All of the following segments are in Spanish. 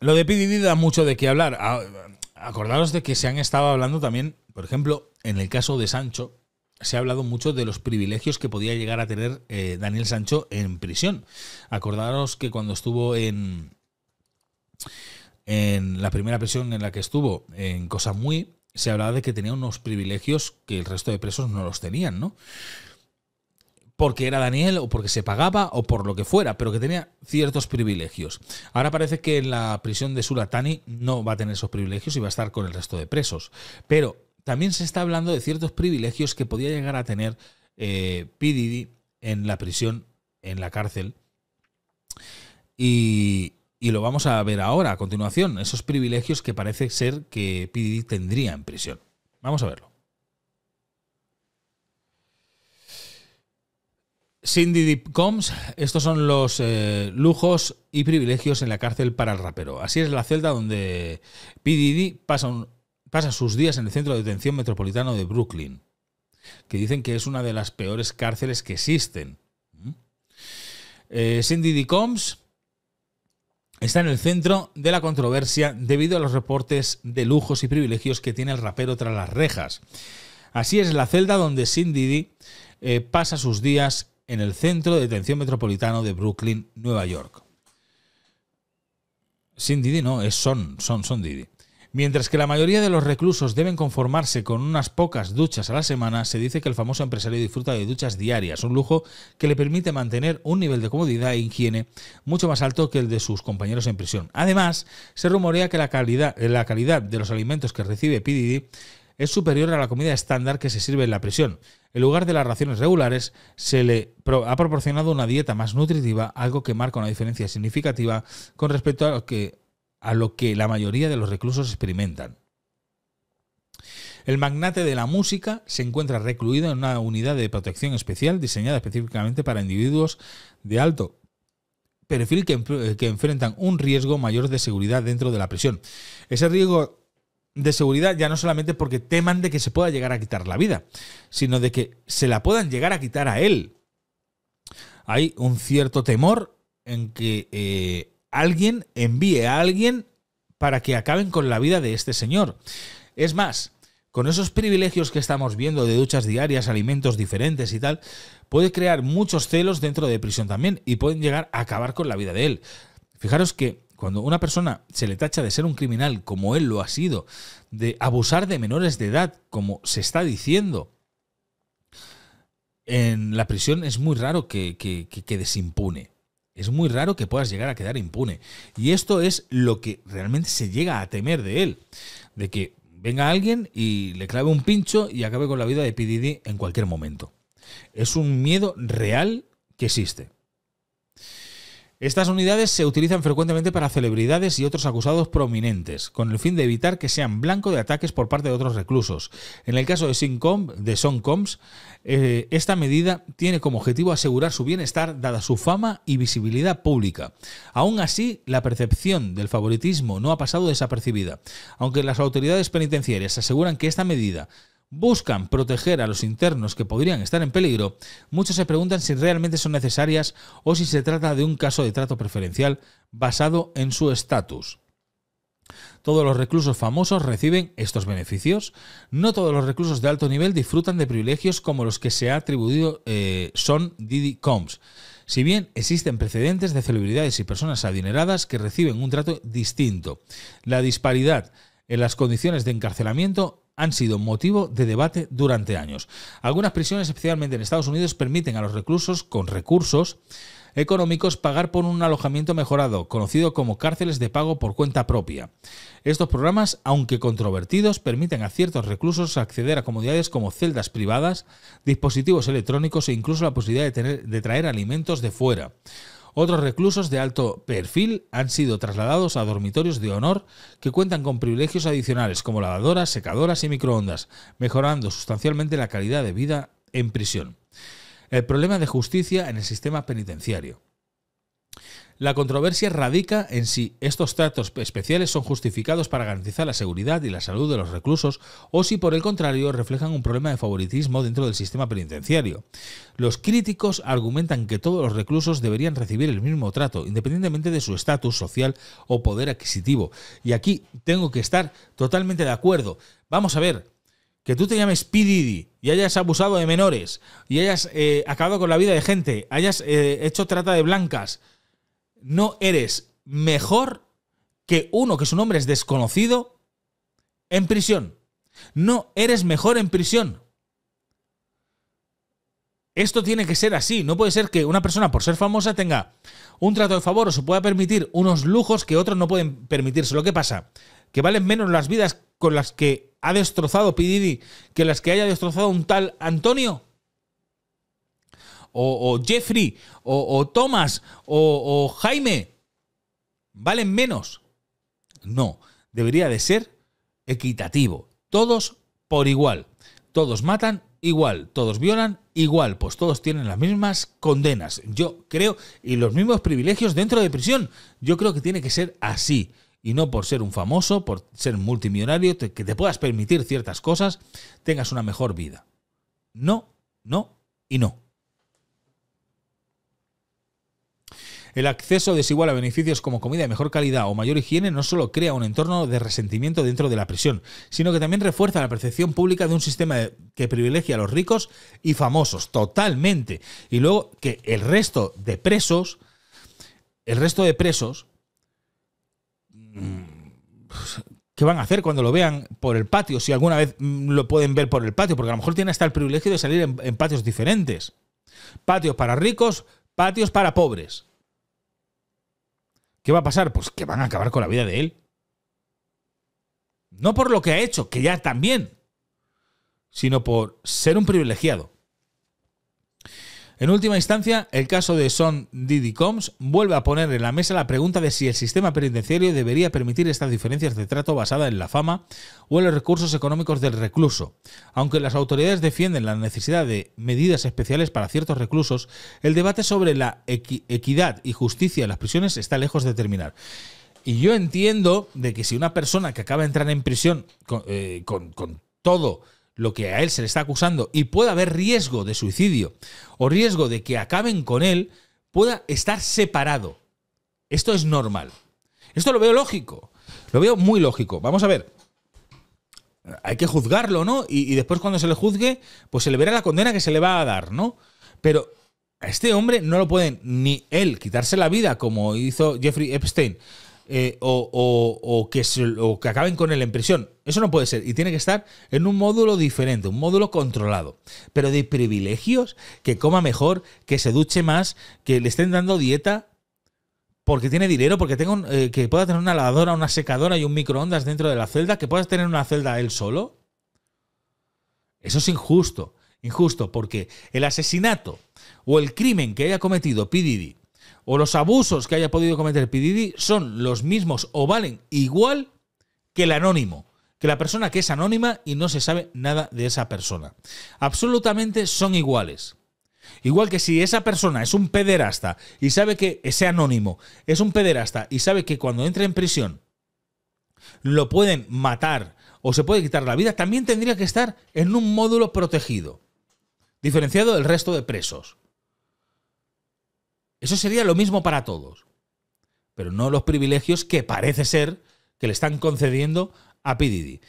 Lo de PDD da mucho de qué hablar. Ah, acordaros de que se han estado hablando también, por ejemplo, en el caso de Sancho, se ha hablado mucho de los privilegios que podía llegar a tener eh, Daniel Sancho en prisión. Acordaros que cuando estuvo en, en la primera prisión en la que estuvo, en Cosa Muy, se hablaba de que tenía unos privilegios que el resto de presos no los tenían, ¿no? porque era Daniel o porque se pagaba o por lo que fuera, pero que tenía ciertos privilegios. Ahora parece que en la prisión de Suratani no va a tener esos privilegios y va a estar con el resto de presos. Pero también se está hablando de ciertos privilegios que podía llegar a tener eh, Pididi en la prisión, en la cárcel. Y, y lo vamos a ver ahora, a continuación, esos privilegios que parece ser que Pididi tendría en prisión. Vamos a verlo. Cindy D. Combs, estos son los eh, lujos y privilegios en la cárcel para el rapero. Así es la celda donde P. pasa, sus días en el centro de detención metropolitano de Brooklyn, que dicen que es una de las peores cárceles que existen. ¿Mm? Eh, Cindy D. Combs está en el centro de la controversia debido a los reportes de lujos y privilegios que tiene el rapero tras las rejas. Así es la celda donde Cindy D. Eh, pasa sus días en el Centro de Detención Metropolitano de Brooklyn, Nueva York. Sin Didi no, es Son, Son, Son Didi. Mientras que la mayoría de los reclusos deben conformarse con unas pocas duchas a la semana, se dice que el famoso empresario disfruta de duchas diarias, un lujo que le permite mantener un nivel de comodidad e higiene mucho más alto que el de sus compañeros en prisión. Además, se rumorea que la calidad, de los alimentos que recibe PDD es superior a la comida estándar que se sirve en la prisión. En lugar de las raciones regulares, se le ha proporcionado una dieta más nutritiva, algo que marca una diferencia significativa con respecto a lo que, la mayoría de los reclusos experimentan. El magnate de la música se encuentra recluido en una unidad de protección especial diseñada específicamente para individuos de alto perfil que, que, enfrentan un riesgo mayor de seguridad dentro de la prisión. Ese riesgo de seguridad, ya no solamente porque teman de que se pueda llegar a quitar la vida, sino de que se la puedan llegar a quitar a él. Hay un cierto temor en que eh, alguien envíe a alguien para que acaben con la vida de este señor. Es más, con esos privilegios que estamos viendo de duchas diarias, alimentos diferentes y tal, puede crear muchos celos dentro de prisión también y pueden llegar a acabar con la vida de él. Fijaros que cuando una persona se le tacha de ser un criminal, como él lo ha sido, de abusar de menores de edad, como se está diciendo, en la prisión es muy raro que, quedes impune. Es muy raro que puedas llegar a quedar impune. Y esto es lo que realmente se llega a temer de él. De que venga alguien y le clave un pincho y acabe con la vida de PDD en cualquier momento. Es un miedo real que existe. Estas unidades se utilizan frecuentemente para celebridades y otros acusados prominentes, con el fin de evitar que sean blanco de ataques por parte de otros reclusos. En el caso de, Sincom, de Soncoms, eh, esta medida tiene como objetivo asegurar su bienestar dada su fama y visibilidad pública. Aún así, la percepción del favoritismo no ha pasado desapercibida. Aunque las autoridades penitenciarias aseguran que esta medida buscan proteger a los internos que podrían estar en peligro, muchos se preguntan si realmente son necesarias o si se trata de un caso de trato preferencial basado en su estatus. ¿Todos los reclusos famosos reciben estos beneficios? No todos los reclusos de alto nivel disfrutan de privilegios como los que se ha atribuido eh, son Didi Combs. Si bien existen precedentes de celebridades y personas adineradas que reciben un trato distinto, la disparidad en las condiciones de encarcelamiento han sido motivo de debate durante años. Algunas prisiones, especialmente en Estados Unidos, permiten a los reclusos con recursos económicos pagar por un alojamiento mejorado, conocido como cárceles de pago por cuenta propia. Estos programas, aunque controvertidos, permiten a ciertos reclusos acceder a comodidades como celdas privadas, dispositivos electrónicos e incluso la posibilidad de, de traer alimentos de fuera. Otros reclusos de alto perfil han sido trasladados a dormitorios de honor que cuentan con privilegios adicionales como lavadoras, secadoras y microondas, mejorando sustancialmente la calidad de vida en prisión. El problema de justicia en el sistema penitenciario. La controversia radica en si estos tratos especiales son justificados para garantizar la seguridad y la salud de los reclusos o si por el contrario reflejan un problema de favoritismo dentro del sistema penitenciario. Los críticos argumentan que todos los reclusos deberían recibir el mismo trato, independientemente de su estatus social o poder adquisitivo. Y aquí tengo que estar totalmente de acuerdo. Vamos a ver, que tú te llames Pididi y hayas abusado de menores y hayas eh, acabado con la vida de gente, hayas eh, hecho trata de blancas, no eres mejor que uno que su nombre es desconocido en prisión. No eres mejor en prisión. Esto tiene que ser así. No puede ser que una persona, por ser famosa, tenga un trato de favor o se pueda permitir unos lujos que otros no pueden permitirse. Lo que pasa, que valen menos las vidas con las que ha destrozado Pididi que las que haya destrozado un tal Antonio o, Jeffrey, o, Thomas, o, Jaime, valen menos. No, debería de ser equitativo. Todos por igual. Todos matan igual. Todos violan igual. Pues todos tienen las mismas condenas. Yo creo, y los mismos privilegios dentro de prisión. Yo creo que tiene que ser así. Y no por ser un famoso, por ser multimillonario, que te puedas permitir ciertas cosas, tengas una mejor vida. No, no y no. El acceso desigual a beneficios como comida de mejor calidad o mayor higiene no solo crea un entorno de resentimiento dentro de la prisión, sino que también refuerza la percepción pública de un sistema que privilegia a los ricos y famosos, totalmente. Y luego que el resto de presos, el resto de presos, mm, ¿Qué van a hacer cuando lo vean por el patio? Si alguna vez mm, lo pueden ver por el patio, porque a lo mejor tienen hasta el privilegio de salir en, patios diferentes. Patios para ricos, patios para pobres. ¿Qué va a pasar? Pues que van a acabar con la vida de él. No por lo que ha hecho, que ya también, sino por ser un privilegiado. En última instancia, el caso de Son Didi Combs vuelve a poner en la mesa la pregunta de si el sistema penitenciario debería permitir estas diferencias de trato basada en la fama o en los recursos económicos del recluso. Aunque las autoridades defienden la necesidad de medidas especiales para ciertos reclusos, el debate sobre la equidad y justicia en las prisiones está lejos de terminar. Y yo entiendo de que si una persona que acaba de entrar en prisión con eh, todo lo que a él se le está acusando y pueda haber riesgo de suicidio o riesgo de que acaben con él, pueda estar separado. Esto es normal. Esto lo veo lógico. Lo veo muy lógico. Vamos a ver. Hay que juzgarlo, ¿no? Y, después cuando se le juzgue, pues se le verá la condena que se le va a dar, ¿no? Pero a este hombre no lo pueden ni él quitarse la vida como hizo Jeffrey Epstein, eh, o, que que acaben con él en prisión. Eso no puede ser. Y tiene que estar en un módulo diferente, un módulo controlado. Pero de privilegios, que coma mejor, que se duche más, que le estén dando dieta porque tiene dinero, porque eh, que pueda tener una lavadora, una secadora y un microondas dentro de la celda, que pueda tener una celda él solo. Eso es injusto. Injusto porque el asesinato o el crimen que haya cometido Pididi o los abusos que haya podido cometer Pididi son los mismos o valen igual que el anónimo, que la persona que es anónima y no se sabe nada de esa persona. Absolutamente son iguales. Igual que si esa persona es un pederasta y sabe que ese anónimo es un pederasta y sabe que cuando entra en prisión lo pueden matar o se puede quitar la vida, también tendría que estar en un módulo protegido, diferenciado del resto de presos. Eso sería lo mismo para todos, pero no los privilegios que parece ser que le están concediendo a Pididi.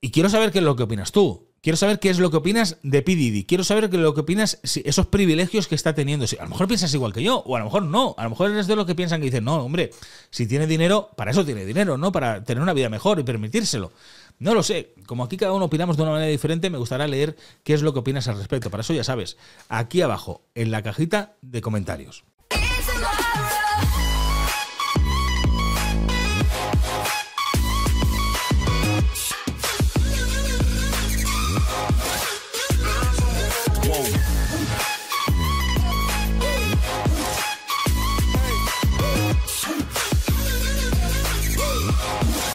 Y quiero saber qué es lo que opinas tú. Quiero saber qué es lo que opinas de Pididi. Quiero saber qué es lo que opinas si esos privilegios que está teniendo. Si, a lo mejor piensas igual que yo, o a lo mejor no. A lo mejor eres de los que piensan que dicen, no, hombre, si tiene dinero, para eso tiene dinero, ¿no? Para tener una vida mejor y permitírselo. No lo sé, como aquí cada uno opinamos de una manera diferente, me gustaría leer qué es lo que opinas al respecto. Para eso ya sabes, aquí abajo, en la cajita de comentarios.